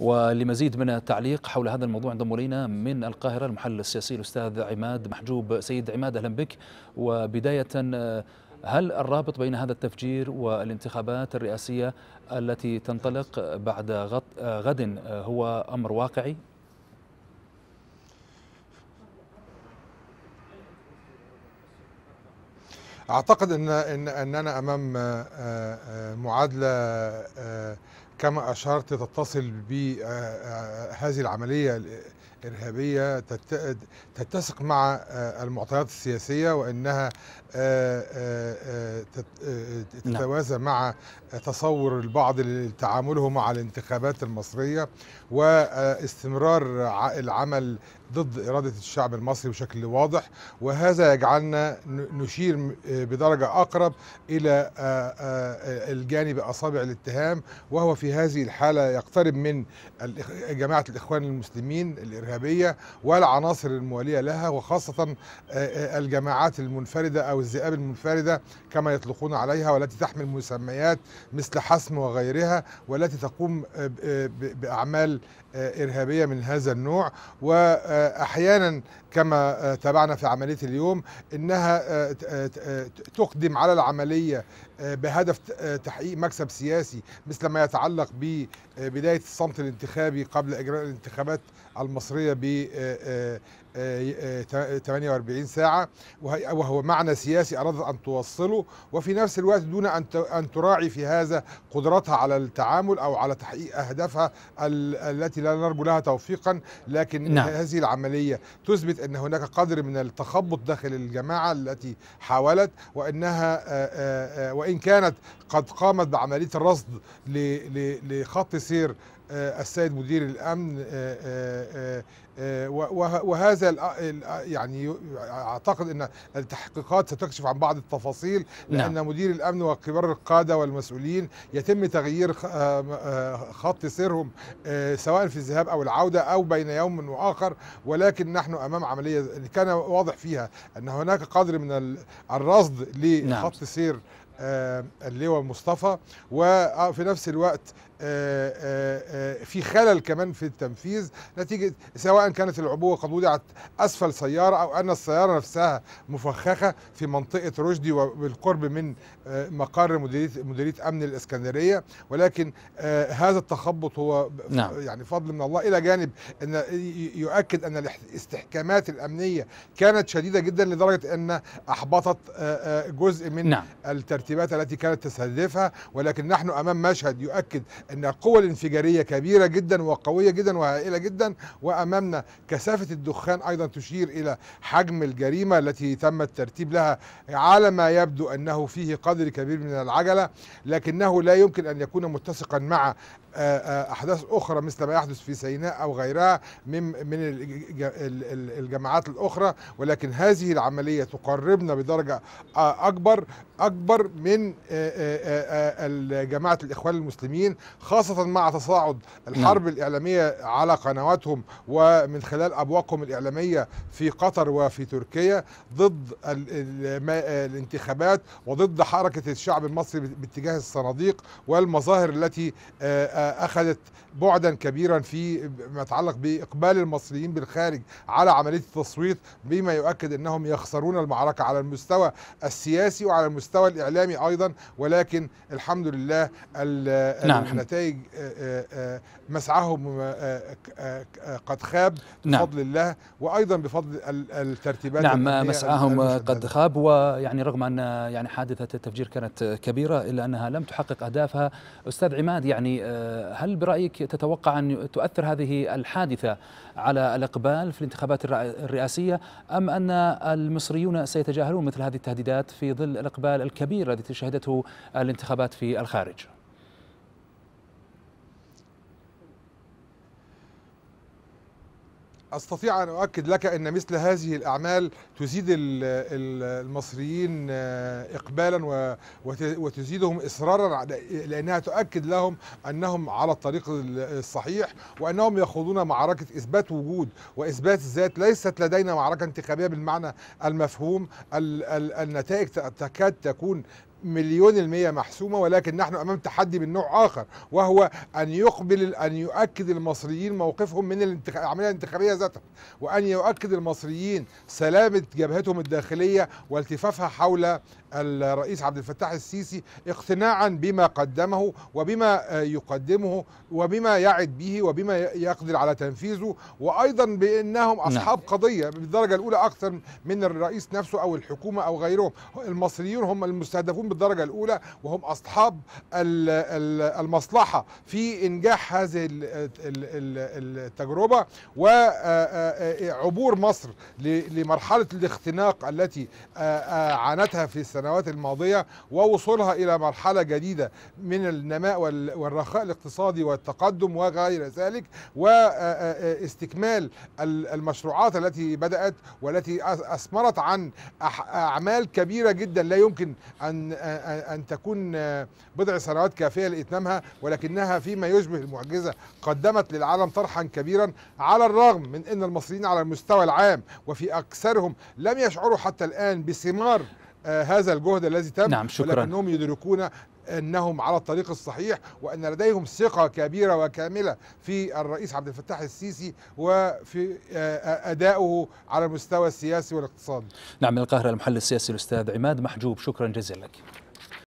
ولمزيد من التعليق حول هذا الموضوع انضم الينا من القاهره المحلل السياسي الاستاذ عماد محجوب سيد عماد اهلا بك وبدايه هل الرابط بين هذا التفجير والانتخابات الرئاسيه التي تنطلق بعد غد هو امر واقعي؟ اعتقد ان اننا امام معادله كما أشرت تتصل بهذه آه، آه، العملية الإرهابية تتسق مع آه، المعطيات السياسية وأنها نعم. تتوازى مع تصور البعض لتعامله مع الانتخابات المصرية واستمرار العمل ضد إرادة الشعب المصري بشكل واضح وهذا يجعلنا نشير بدرجة أقرب إلى الجانب أصابع الاتهام وهو في هذه الحالة يقترب من جماعة الإخوان المسلمين الإرهابية والعناصر الموالية لها وخاصة الجماعات المنفردة أو الذئاب المنفردة كما يطلقون عليها والتي تحمل مسميات مثل حسم وغيرها والتي تقوم بأعمال إرهابية من هذا النوع و آه، احيانا كما آه، تابعنا في عمليه اليوم انها آه، تقدم على العمليه بهدف تحقيق مكسب سياسي مثل ما يتعلق ببدايه الصمت الانتخابي قبل اجراء الانتخابات المصريه ب 48 آه، آه، ساعة وهو معنى سياسي أرادت أن توصله وفي نفس الوقت دون أن تراعي في هذا قدرتها على التعامل أو على تحقيق أهدافها التي لا نرجو لها توفيقا لكن نعم. هذه العملية تثبت أن هناك قدر من التخبط داخل الجماعة التي حاولت وأنها آه، وإن كانت قد قامت بعملية الرصد لخط سير آه، السيد مدير الامن آه، آه، وهذا يعني اعتقد ان التحقيقات ستكشف عن بعض التفاصيل لان نعم. مدير الامن وكبار القاده والمسؤولين يتم تغيير خط سيرهم سواء في الذهاب او العوده او بين يوم واخر ولكن نحن امام عمليه كان واضح فيها ان هناك قدر من الرصد نعم. لخط سير اللواء مصطفى وفي نفس الوقت آه، آه، آه، في خلل كمان في التنفيذ نتيجة سواء كانت العبوة قد وضعت أسفل سيارة أو أن السيارة نفسها مفخخة في منطقة رشدي وبالقرب من مقر مديرية, مديرية أمن الإسكندرية ولكن هذا التخبط هو نعم. يعني فضل من الله إلى جانب أن يؤكد أن الاستحكامات الأمنية كانت شديدة جدا لدرجة أن أحبطت جزء من نعم. الترتيبات التي كانت تستهدفها ولكن نحن أمام مشهد يؤكد ان القوة الانفجارية كبيرة جدا وقوية جدا وهائلة جدا وامامنا كثافة الدخان ايضا تشير الى حجم الجريمة التي تم الترتيب لها على ما يبدو انه فيه قدر كبير من العجلة لكنه لا يمكن ان يكون متسقا مع آه، آه، احداث اخرى مثل ما يحدث في سيناء او غيرها من من الجماعات الاخرى ولكن هذه العمليه تقربنا بدرجه آه، اكبر اكبر من جماعه الاخوان المسلمين خاصة مع تصاعد الحرب نعم. الإعلامية على قنواتهم ومن خلال أبواقهم الإعلامية في قطر وفي تركيا ضد الانتخابات وضد حركة الشعب المصري باتجاه الصناديق والمظاهر التي آه، آه، أخذت بعدا كبيرا في ما يتعلق بإقبال المصريين بالخارج على عملية التصويت بما يؤكد أنهم يخسرون المعركة على المستوى السياسي وعلى المستوى الإعلامي أيضا ولكن الحمد لله نعم نتائج آه، آه، آه، مسعهم قد خاب نعم. بفضل نعم. الله وايضا بفضل الترتيبات نعم مسعهم قد خاب ويعني رغم ان يعني حادثه التفجير كانت كبيره الا انها لم تحقق اهدافها استاذ عماد يعني هل برايك تتوقع ان تؤثر هذه الحادثه على الاقبال في الانتخابات الرئاسيه ام ان المصريون سيتجاهلون مثل هذه التهديدات في ظل الاقبال الكبير الذي شهدته الانتخابات في الخارج استطيع ان اؤكد لك ان مثل هذه الاعمال تزيد المصريين آه، اقبالا وتزيدهم اصرارا لانها تؤكد لهم انهم على الطريق الصحيح وانهم يخوضون معركه اثبات وجود واثبات الذات ليست لدينا معركه انتخابيه بالمعنى المفهوم النتائج تكاد تكون مليون المية محسومة ولكن نحن أمام تحدي من نوع آخر وهو أن يقبل أن يؤكد المصريين موقفهم من العملية الانتخابية ذاتها وأن يؤكد المصريين سلامة جبهتهم الداخلية والتفافها حول الرئيس عبد الفتاح السيسي اقتناعا بما قدمه وبما آه، يقدمه وبما يعد به وبما يقدر على تنفيذه وايضا بانهم نعم. اصحاب نعم. قضيه بالدرجه الاولى اكثر من الرئيس نفسه او الحكومه او غيرهم المصريون هم المستهدفون بالدرجه الاولى وهم اصحاب المصلحه في انجاح هذه التجربه وعبور مصر لمرحله الاختناق التي عانتها في السنوات الماضيه ووصولها الى مرحله جديده من النماء والرخاء الاقتصادي والتقدم وغير ذلك واستكمال المشروعات التي بدات والتي اثمرت عن اعمال كبيره جدا لا يمكن ان أن تكون آه، بضع سنوات كافية لإتمامها ولكنها فيما يشبه المعجزة قدمت للعالم طرحا كبيرا على الرغم من أن المصريين على المستوى العام وفي أكثرهم لم يشعروا حتى الآن بثمار آه، هذا الجهد الذي تم نعم شكرا. ولكنهم يدركون انهم على الطريق الصحيح وان لديهم ثقه كبيره وكامله في الرئيس عبد الفتاح السيسي وفي آه، آه، ادائه على المستوى السياسي والاقتصادي. نعم من القاهره المحلل السياسي الاستاذ عماد محجوب شكرا جزيلا لك.